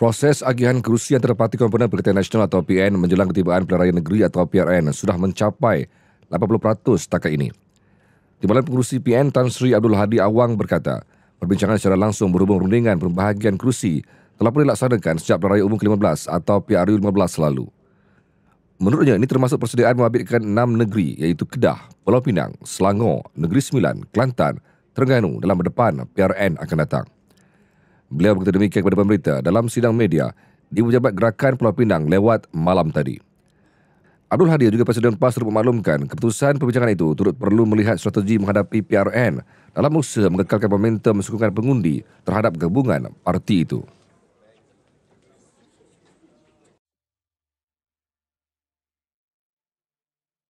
Proses agihan kerusi antara Parti Komponen Perkataan Nasional atau PN menjelang ketibaan Pilihan Negeri atau PRN sudah mencapai 80% setakat ini. Timbalan pengurusi PN Tan Sri Abdul Hadi Awang berkata, perbincangan secara langsung berhubung rundingan perbahagian kerusi telah pun dilaksanakan sejak Pilihan Umum ke-15 atau PRU 15 lalu. Menurutnya, ini termasuk persediaan membabitkan enam negeri iaitu Kedah, Pulau Pinang, Selangor, Negeri Sembilan, Kelantan, Terengganu dalam berdepan PRN akan datang. Beliau berkata demikian kepada pemerintah dalam sidang media di pejabat gerakan Pulau Pinang lewat malam tadi. Abdul Hadi juga Presiden PAS turut memaklumkan keputusan perbincangan itu turut perlu melihat strategi menghadapi PRN dalam usaha mengekalkan momentum sokongan pengundi terhadap gabungan parti itu.